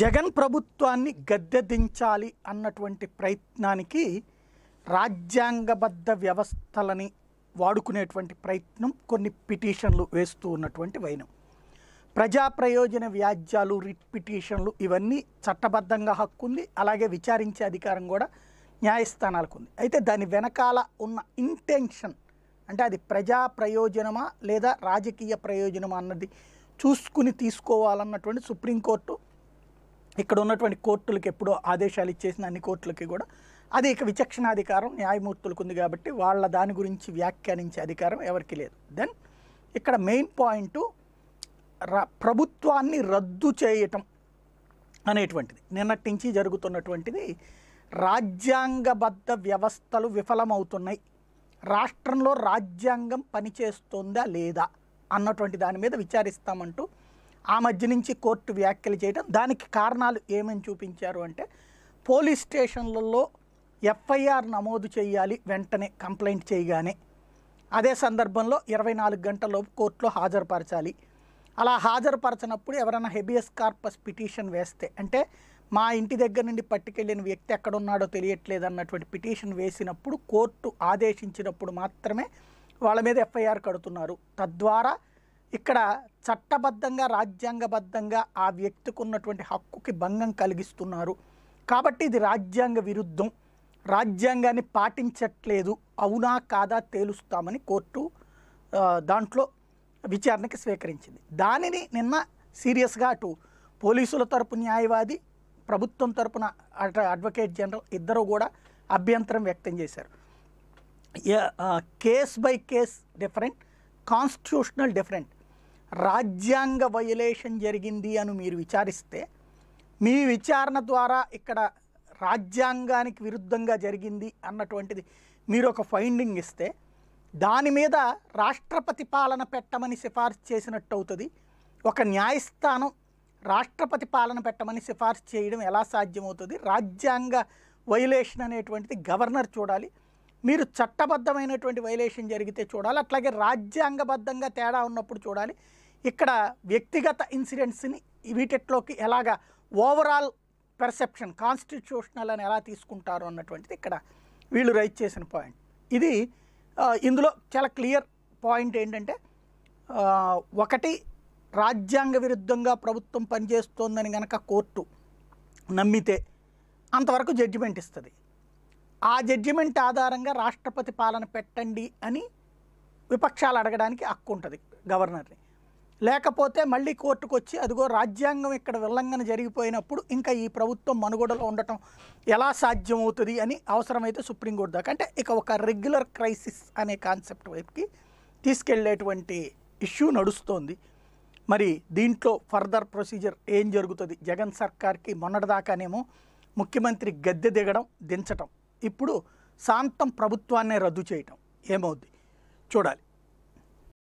జగన్ ప్రభుత్వాన్ని గద్దెదించాలి అన్నటువంటి ప్రయత్నానికి రాజ్యాంగబద్ధ వ్యవస్థలని వాడుకునేటువంటి ప్రయత్నం కొన్ని పిటిషన్లు వేస్తూ ఉన్నటువంటి వైనం ప్రజా ప్రయోజన వ్యాజ్యాలు రిట్ పిటిషన్లు ఇవన్నీ చట్టబద్ధంగా హక్కు ఉంది అలాగే విచారించే అధికారం కూడా న్యాయస్థానాలకు ఉంది అయితే దాని వెనకాల ఉన్న ఇంటెన్షన్ అంటే అది ప్రజా ప్రయోజనమా లేదా రాజకీయ ప్రయోజనమా అన్నది చూసుకుని తీసుకోవాలన్నటువంటి సుప్రీంకోర్టు ఇక్కడ ఉన్నటువంటి కోర్టులకు ఎప్పుడో ఆదేశాలు ఇచ్చేసిన అన్ని కోర్టులకి కూడా అది ఇక విచక్షణాధికారం న్యాయమూర్తులకు ఉంది కాబట్టి వాళ్ళ దాని గురించి వ్యాఖ్యానించే అధికారం ఎవరికి లేదు దెన్ ఇక్కడ మెయిన్ పాయింట్ ప్రభుత్వాన్ని రద్దు చేయటం అనేటువంటిది నిన్నటి నుంచి జరుగుతున్నటువంటిది రాజ్యాంగబద్ధ వ్యవస్థలు విఫలమవుతున్నాయి రాష్ట్రంలో రాజ్యాంగం పనిచేస్తుందా లేదా అన్నటువంటి దాని మీద విచారిస్తామంటూ ఆ మధ్య నుంచి కోర్టు వ్యాఖ్యలు చేయడం దానికి కారణాలు ఏమని చూపించారు అంటే పోలీస్ స్టేషన్లలో ఎఫ్ఐఆర్ నమోదు చేయాలి వెంటనే కంప్లైంట్ చేయగానే అదే సందర్భంలో ఇరవై నాలుగు గంటలలోపు కోర్టులో హాజరుపరచాలి అలా హాజరుపరచనప్పుడు ఎవరైనా హెబియస్ కార్పస్ పిటిషన్ వేస్తే అంటే మా ఇంటి దగ్గర నుండి పట్టుకెళ్ళిన వ్యక్తి ఎక్కడున్నాడో తెలియట్లేదు అన్నటువంటి పిటిషన్ వేసినప్పుడు కోర్టు ఆదేశించినప్పుడు మాత్రమే వాళ్ళ మీద ఎఫ్ఐఆర్ కడుతున్నారు తద్వారా ఇక్కడ చట్టబద్ధంగా రాజ్యాంగబద్ధంగా ఆ వ్యక్తికి ఉన్నటువంటి హక్కుకి భంగం కలిగిస్తున్నారు కాబట్టి ఇది రాజ్యాంగ విరుద్ధం రాజ్యాంగాన్ని పాటించట్లేదు అవునా కాదా తేలుస్తామని కోర్టు దాంట్లో విచారణకి స్వీకరించింది దానిని నిన్న సీరియస్గా అటు పోలీసుల తరపు న్యాయవాది ప్రభుత్వం తరపున అట అడ్వకేట్ జనరల్ ఇద్దరు కూడా అభ్యంతరం వ్యక్తం చేశారు case by case different constitutional different రాజ్యాంగ వయలేషన్ జరిగింది అని మీరు విచారిస్తే మీ విచారణ ద్వారా ఇక్కడ రాజ్యాంగానికి విరుద్ధంగా జరిగింది అన్నటువంటిది మీరు ఒక ఫైండింగ్ ఇస్తే దాని మీద రాష్ట్రపతి పాలన పెట్టమని సిఫార్సు చేసినట్టు అవుతుంది ఒక న్యాయస్థానం రాష్ట్రపతి పాలన పెట్టమని సిఫార్సు చేయడం ఎలా సాధ్యమవుతుంది రాజ్యాంగ వైలేషన్ అనేటువంటిది గవర్నర్ చూడాలి మీరు చట్టబద్ధమైనటువంటి వైలేషన్ జరిగితే చూడాలి అట్లాగే రాజ్యాంగబద్ధంగా తేడా ఉన్నప్పుడు చూడాలి ఇక్కడ వ్యక్తిగత ఇన్సిడెంట్స్ని వీటిలోకి ఎలాగ ఓవరాల్ పెర్సెప్షన్ కాన్స్టిట్యూషనల్ అని ఎలా తీసుకుంటారు అన్నటువంటిది ఇక్కడ వీళ్ళు రైట్ చేసిన పాయింట్ ఇది ఇందులో చాలా క్లియర్ పాయింట్ ఏంటంటే ఒకటి రాజ్యాంగ విరుద్ధంగా ప్రభుత్వం పనిచేస్తోందని కనుక కోర్టు నమ్మితే అంతవరకు జడ్జిమెంట్ ఇస్తుంది ఆ జడ్జిమెంట్ ఆధారంగా రాష్ట్రపతి పాలన పెట్టండి అని విపక్షాలు అడగడానికి హక్కు ఉంటుంది గవర్నర్ని లేకపోతే మళ్ళీ కోర్టుకు వచ్చి అదిగో రాజ్యాంగం ఇక్కడ ఉల్లంఘన జరిగిపోయినప్పుడు ఇంకా ఈ ప్రభుత్వం మనుగడలో ఉండటం ఎలా సాధ్యమవుతుంది అని అవసరమైతే సుప్రీంకోర్టు దాకా అంటే ఇక ఒక రెగ్యులర్ క్రైసిస్ అనే కాన్సెప్ట్ వైపుకి తీసుకెళ్లేటువంటి ఇష్యూ నడుస్తోంది మరి దీంట్లో ఫర్దర్ ప్రొసీజర్ ఏం జరుగుతుంది జగన్ సర్కార్కి మొన్నటిదాకానేమో ముఖ్యమంత్రి గద్దె దిగడం దించటం ఇప్పుడు శాంతం ప్రభుత్వాన్నే రద్దు చేయటం ఏమవుద్ది చూడాలి